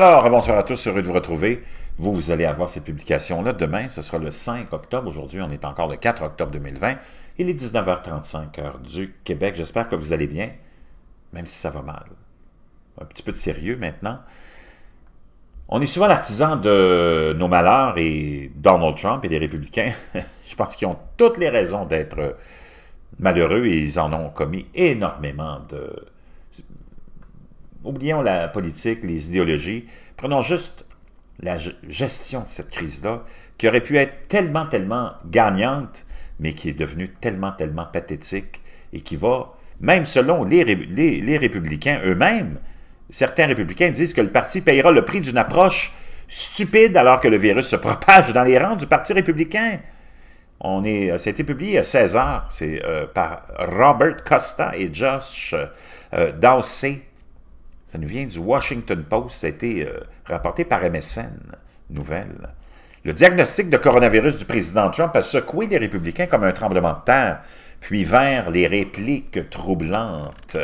Alors, bonsoir à tous, heureux de vous retrouver. Vous, vous allez avoir cette publication-là demain, ce sera le 5 octobre. Aujourd'hui, on est encore le 4 octobre 2020. Il est 19h35, heure du Québec. J'espère que vous allez bien, même si ça va mal. Un petit peu de sérieux maintenant. On est souvent l'artisan de nos malheurs et Donald Trump et les républicains, je pense qu'ils ont toutes les raisons d'être malheureux et ils en ont commis énormément de oublions la politique, les idéologies, prenons juste la gestion de cette crise-là, qui aurait pu être tellement, tellement gagnante, mais qui est devenue tellement, tellement pathétique et qui va, même selon les, les, républicains eux-mêmes, certains républicains disent que le parti payera le prix d'une approche stupide alors que le virus se propage dans les rangs du Parti républicain. On est, ça a été publié à 16 heures, c'est euh, par Robert Costa et Josh euh, ça nous vient du Washington Post, ça a été euh, rapporté par MSN, nouvelle. Le diagnostic de coronavirus du président Trump a secoué les républicains comme un tremblement de terre, puis vers les répliques troublantes.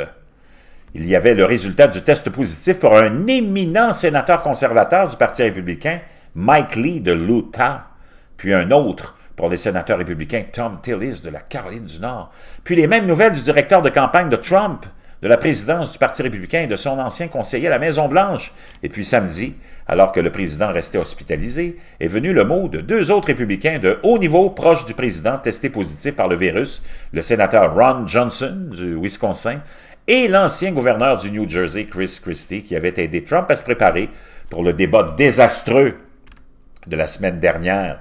Il y avait le résultat du test positif pour un éminent sénateur conservateur du Parti républicain, Mike Lee de l'Utah, puis un autre pour les sénateurs républicains Tom Tillis de la Caroline du Nord, puis les mêmes nouvelles du directeur de campagne de Trump, de la présidence du Parti républicain et de son ancien conseiller à la Maison-Blanche. Et puis samedi, alors que le président restait hospitalisé, est venu le mot de deux autres républicains de haut niveau proches du président testés positifs par le virus, le sénateur Ron Johnson du Wisconsin et l'ancien gouverneur du New Jersey, Chris Christie, qui avait aidé Trump à se préparer pour le débat désastreux de la semaine dernière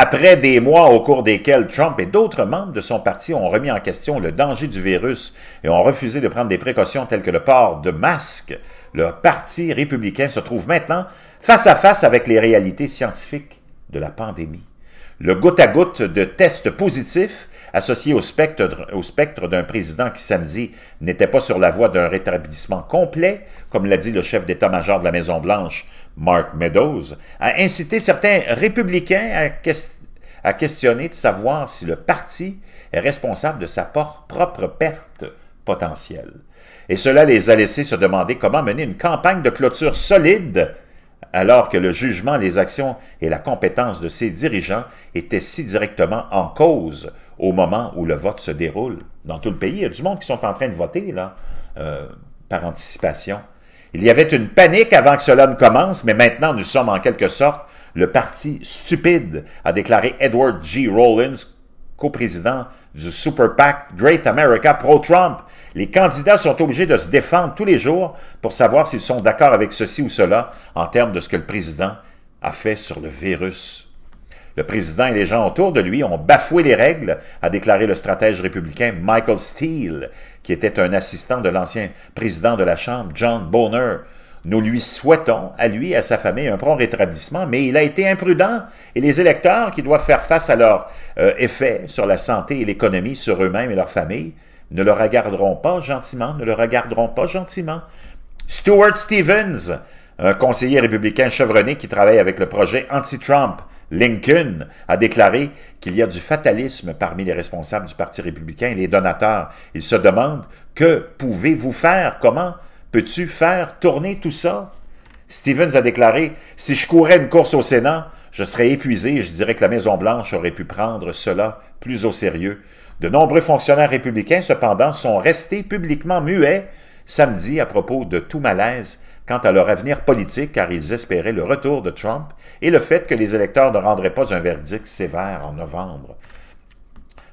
après des mois au cours desquels Trump et d'autres membres de son parti ont remis en question le danger du virus et ont refusé de prendre des précautions telles que le port de masques, le Parti républicain se trouve maintenant face à face avec les réalités scientifiques de la pandémie. Le goutte-à-goutte de tests positifs associés au spectre d'un président qui samedi n'était pas sur la voie d'un rétablissement complet, comme l'a dit le chef d'état-major de la Maison-Blanche Mark Meadows, a incité certains républicains à, questionner de savoir si le parti est responsable de sa propre perte potentielle. Et cela les a laissés se demander comment mener une campagne de clôture solide alors que le jugement, les actions et la compétence de ses dirigeants étaient si directement en cause au moment où le vote se déroule. Dans tout le pays, il y a du monde qui sont en train de voter là, euh, par anticipation. Il y avait une panique avant que cela ne commence, mais maintenant nous sommes en quelque sorte le parti stupide, a déclaré Edward G. Rollins, coprésident du Super PAC Great America pro-Trump. Les candidats sont obligés de se défendre tous les jours pour savoir s'ils sont d'accord avec ceci ou cela en termes de ce que le président a fait sur le virus. Le président et les gens autour de lui ont bafoué les règles, a déclaré le stratège républicain Michael Steele, qui était un assistant de l'ancien président de la Chambre, John bonner Nous lui souhaitons, à lui et à sa famille, un prompt rétablissement, mais il a été imprudent et les électeurs qui doivent faire face à leurs euh, effets sur la santé et l'économie, sur eux-mêmes et leur famille, ne le regarderont pas gentiment, ne le regarderont pas gentiment. Stuart Stevens, un conseiller républicain chevronné qui travaille avec le projet anti-Trump, Lincoln a déclaré qu'il y a du fatalisme parmi les responsables du Parti républicain et les donateurs. Il se demande « que pouvez-vous faire? Comment peux-tu faire tourner tout ça? Stevens a déclaré « Si je courais une course au Sénat, je serais épuisé et je dirais que la Maison-Blanche aurait pu prendre cela plus au sérieux. » De nombreux fonctionnaires républicains, cependant, sont restés publiquement muets samedi à propos de tout malaise quant à leur avenir politique car ils espéraient le retour de Trump et le fait que les électeurs ne rendraient pas un verdict sévère en novembre.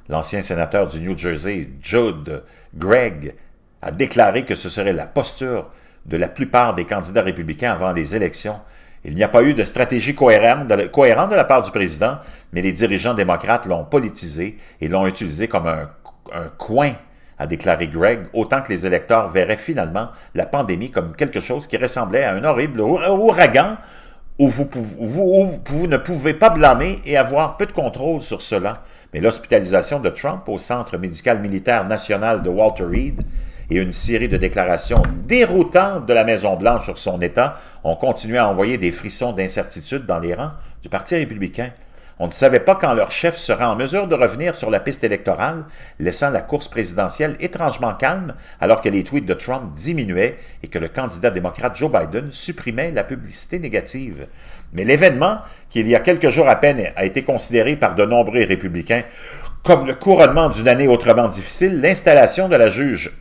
L'ancien sénateur du New Jersey, Jude Gregg, a déclaré que ce serait la posture de la plupart des candidats républicains avant les élections. Il n'y a pas eu de stratégie cohérente de, la part du président, mais les dirigeants démocrates l'ont politisé et l'ont utilisé comme un, un coin a déclaré greg autant que les électeurs verraient finalement la pandémie comme quelque chose qui ressemblait à un horrible ouragan où vous, vous, ne pouvez pas blâmer et avoir peu de contrôle sur cela. Mais l'hospitalisation de Trump au Centre médical militaire national de Walter Reed et une série de déclarations déroutantes de la Maison-Blanche sur son état ont continué à envoyer des frissons d'incertitude dans les rangs du Parti républicain. On ne savait pas quand leur chef serait en mesure de revenir sur la piste électorale, laissant la course présidentielle étrangement calme alors que les tweets de Trump diminuaient et que le candidat démocrate Joe Biden supprimait la publicité négative. Mais l'événement, qui il y a quelques jours à peine a été considéré par de nombreux républicains comme le couronnement d'une année autrement difficile, l'installation de la juge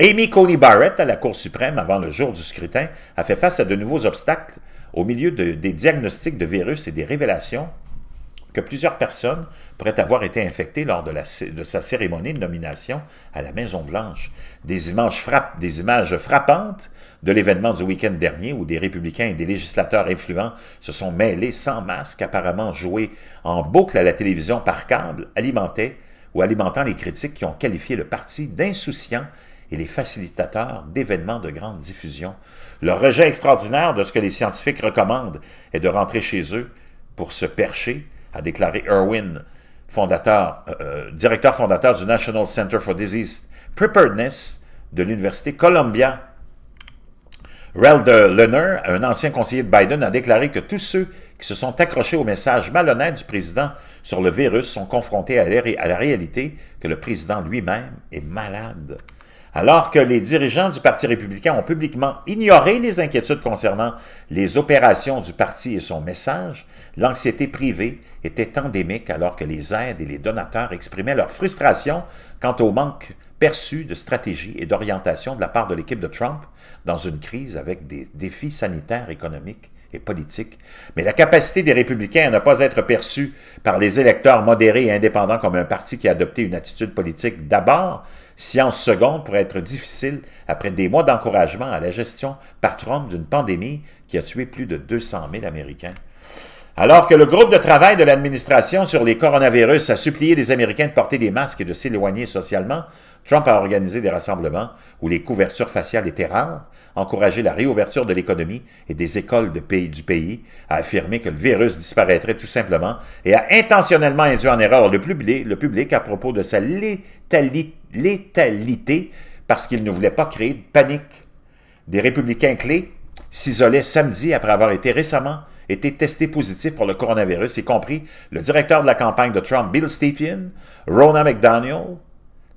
Amy Coney Barrett à la Cour suprême avant le jour du scrutin a fait face à de nouveaux obstacles au milieu de, des diagnostics de virus et des révélations que plusieurs personnes pourraient avoir été infectées lors de, sa cérémonie de nomination à la Maison-Blanche. Des, des images frappantes de l'événement du week-end dernier où des républicains et des législateurs influents se sont mêlés sans masque, apparemment joués en boucle à la télévision par câble, alimentaient ou alimentant les critiques qui ont qualifié le parti d'insouciant et les facilitateurs d'événements de grande diffusion. Le rejet extraordinaire de ce que les scientifiques recommandent est de rentrer chez eux pour se percher a déclaré Irwin, euh, euh, directeur fondateur du National Center for Disease Preparedness de l'Université Columbia. Ralder Lerner, un ancien conseiller de Biden, a déclaré que tous ceux qui se sont accrochés au message malhonnête du président sur le virus sont confrontés à la réalité que le président lui-même est malade alors que les dirigeants du Parti républicain ont publiquement ignoré les inquiétudes concernant les opérations du parti et son message, l'anxiété privée était endémique alors que les aides et les donateurs exprimaient leur frustration quant au manque perçu de stratégie et d'orientation de la part de l'équipe de Trump dans une crise avec des défis sanitaires, économiques et politiques. mais la capacité des républicains à ne pas être perçus par les électeurs modérés et indépendants comme un parti qui a adopté une attitude politique d'abord Science seconde pourrait être difficile après des mois d'encouragement à la gestion par Trump d'une pandémie qui a tué plus de 200 000 Américains. Alors que le groupe de travail de l'administration sur les coronavirus a supplié les Américains de porter des masques et de s'éloigner socialement, Trump a organisé des rassemblements où les couvertures faciales étaient rares, encouragé la réouverture de l'économie et des écoles de pays, du pays, a affirmé que le virus disparaîtrait tout simplement et a intentionnellement induit en erreur le public, à propos de sa létalité parce qu'il ne voulait pas créer de panique. Des républicains clés s'isolaient samedi après avoir été récemment été testés positifs pour le coronavirus, y compris le directeur de la campagne de Trump, Bill Stepien, Rona McDaniel,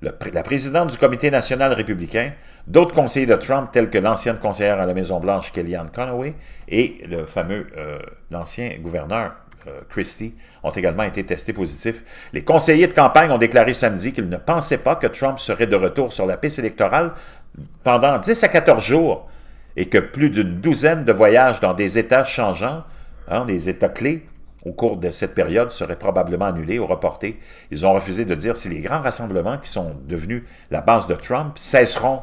la présidente du Comité national républicain, d'autres conseillers de Trump, tels que l'ancienne conseillère à la Maison-Blanche, Kellyanne Conway, et le fameux, euh, l'ancien gouverneur euh, Christie, ont également été testés positifs. Les conseillers de campagne ont déclaré samedi qu'ils ne pensaient pas que Trump serait de retour sur la piste électorale pendant 10 à 14 jours et que plus d'une douzaine de voyages dans des États changeants les hein, des États clés au cours de cette période seraient probablement annulés ou reportés. Ils ont refusé de dire si les grands rassemblements qui sont devenus la base de Trump cesseront.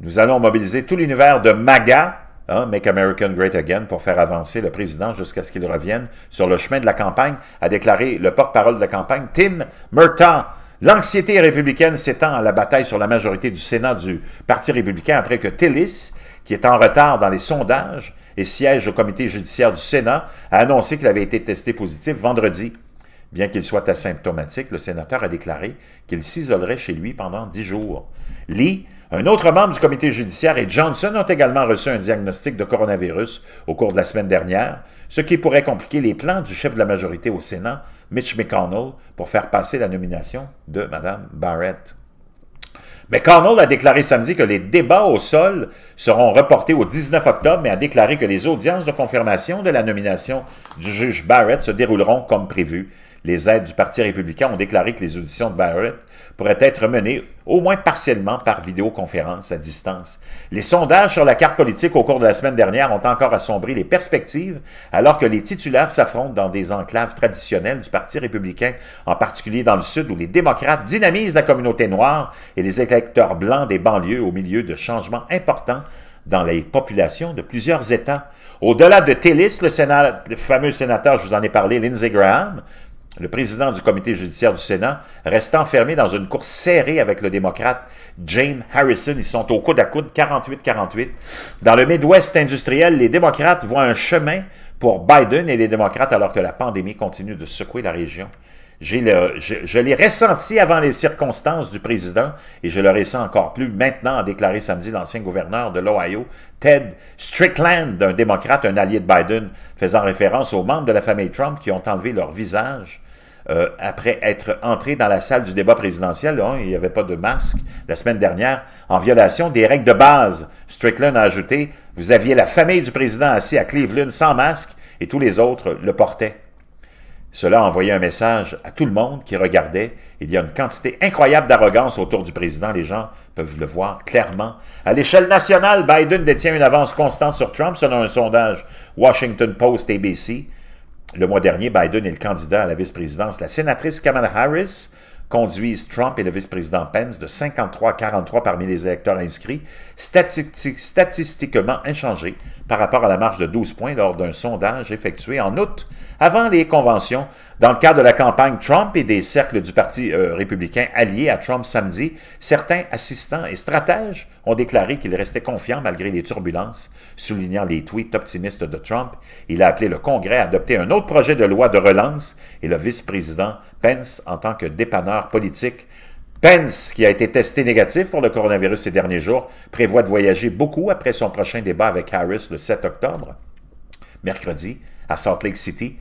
Nous allons mobiliser tout l'univers de MAGA, hein, Make American Great Again, pour faire avancer le président jusqu'à ce qu'il revienne sur le chemin de la campagne, a déclaré le porte-parole de la campagne, Tim Murtaugh. L'anxiété républicaine s'étend à la bataille sur la majorité du Sénat du Parti républicain après que Tillis, qui est en retard dans les sondages, et siège au comité judiciaire du Sénat, a annoncé qu'il avait été testé positif vendredi. Bien qu'il soit asymptomatique, le sénateur a déclaré qu'il s'isolerait chez lui pendant dix jours. Lee, un autre membre du comité judiciaire et Johnson ont également reçu un diagnostic de coronavirus au cours de la semaine dernière, ce qui pourrait compliquer les plans du chef de la majorité au Sénat, Mitch McConnell, pour faire passer la nomination de Mme Barrett. Mais Connell a déclaré samedi que les débats au sol seront reportés au 19 octobre, et a déclaré que les audiences de confirmation de la nomination du juge Barrett se dérouleront comme prévu les aides du Parti républicain ont déclaré que les auditions de Barrett pourraient être menées au moins partiellement par vidéoconférence à distance. Les sondages sur la carte politique au cours de la semaine dernière ont encore assombri les perspectives alors que les titulaires s'affrontent dans des enclaves traditionnelles du Parti républicain, en particulier dans le Sud où les démocrates dynamisent la communauté noire et les électeurs blancs des banlieues au milieu de changements importants dans les populations de plusieurs États. Au-delà de Télis, le, le fameux sénateur, je vous en ai parlé, Lindsey Graham, le président du comité judiciaire du Sénat, reste enfermé dans une course serrée avec le démocrate James Harrison. Ils sont au coude à coude 48-48. Dans le Midwest industriel, les démocrates voient un chemin pour Biden et les démocrates alors que la pandémie continue de secouer la région. Le, je, l'ai ressenti avant les circonstances du président et je le ressens encore plus maintenant, a déclaré samedi l'ancien gouverneur de l'Ohio, Ted Strickland, un démocrate, un allié de Biden, faisant référence aux membres de la famille Trump qui ont enlevé leur visage euh, après être entrés dans la salle du débat présidentiel. Oh, il n'y avait pas de masque la semaine dernière, en violation des règles de base. Strickland a ajouté, vous aviez la famille du président assis à Cleveland sans masque et tous les autres le portaient. Cela a envoyé un message à tout le monde qui regardait. Il y a une quantité incroyable d'arrogance autour du président. Les gens peuvent le voir clairement. À l'échelle nationale, Biden détient une avance constante sur Trump selon un sondage Washington Post ABC. Le mois dernier, Biden est le candidat à la vice-présidence, la sénatrice Kamala Harris, conduisent Trump et le vice-président Pence de 53 à 43 parmi les électeurs inscrits, statistiquement inchangés par rapport à la marge de 12 points lors d'un sondage effectué en août avant les conventions dans le cadre de la campagne Trump et des cercles du Parti euh, républicain alliés à Trump samedi, certains assistants et stratèges ont déclaré qu'ils restaient confiants malgré les turbulences, soulignant les tweets optimistes de Trump. Il a appelé le Congrès à adopter un autre projet de loi de relance et le vice-président Pence, en tant que dépanneur politique, Pence, qui a été testé négatif pour le coronavirus ces derniers jours, prévoit de voyager beaucoup après son prochain débat avec Harris le 7 octobre. Mercredi, à Salt Lake City,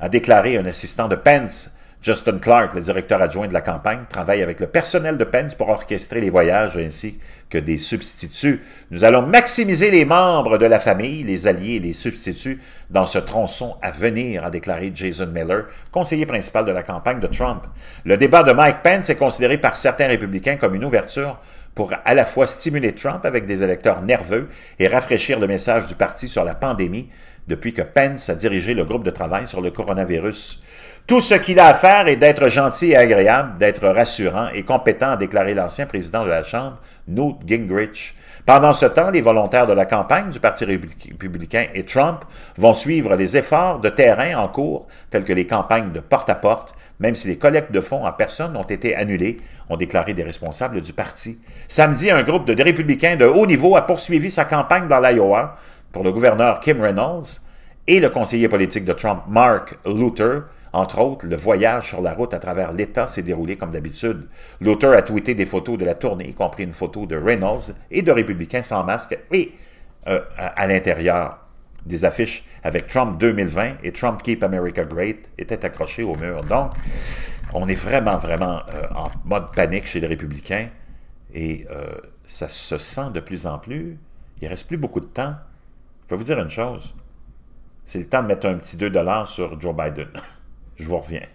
a déclaré un assistant de Pence Justin Clark, le directeur adjoint de la campagne, travaille avec le personnel de Pence pour orchestrer les voyages ainsi que des substituts. Nous allons maximiser les membres de la famille, les alliés et les substituts dans ce tronçon à venir, a déclaré Jason Miller, conseiller principal de la campagne de Trump. Le débat de Mike Pence est considéré par certains républicains comme une ouverture pour à la fois stimuler Trump avec des électeurs nerveux et rafraîchir le message du parti sur la pandémie depuis que Pence a dirigé le groupe de travail sur le coronavirus. Tout ce qu'il a à faire est d'être gentil et agréable, d'être rassurant et compétent, a déclaré l'ancien président de la Chambre, Newt Gingrich. Pendant ce temps, les volontaires de la campagne du Parti républicain et Trump vont suivre les efforts de terrain en cours, tels que les campagnes de porte-à-porte, même si les collectes de fonds en personne ont été annulées, ont déclaré des responsables du parti. Samedi, un groupe de républicains de haut niveau a poursuivi sa campagne dans l'Iowa pour le gouverneur Kim Reynolds et le conseiller politique de Trump, Mark Luther, entre autres, le voyage sur la route à travers l'État s'est déroulé comme d'habitude. L'auteur a tweeté des photos de la tournée, y compris une photo de Reynolds et de républicains sans masque et euh, à, l'intérieur. Des affiches avec Trump 2020 et Trump Keep America Great étaient accrochées au mur. Donc, on est vraiment, vraiment euh, en mode panique chez les républicains et euh, ça se sent de plus en plus. Il reste plus beaucoup de temps. Je vais vous dire une chose. C'est le temps de mettre un petit 2$ sur Joe Biden. Je vous reviens.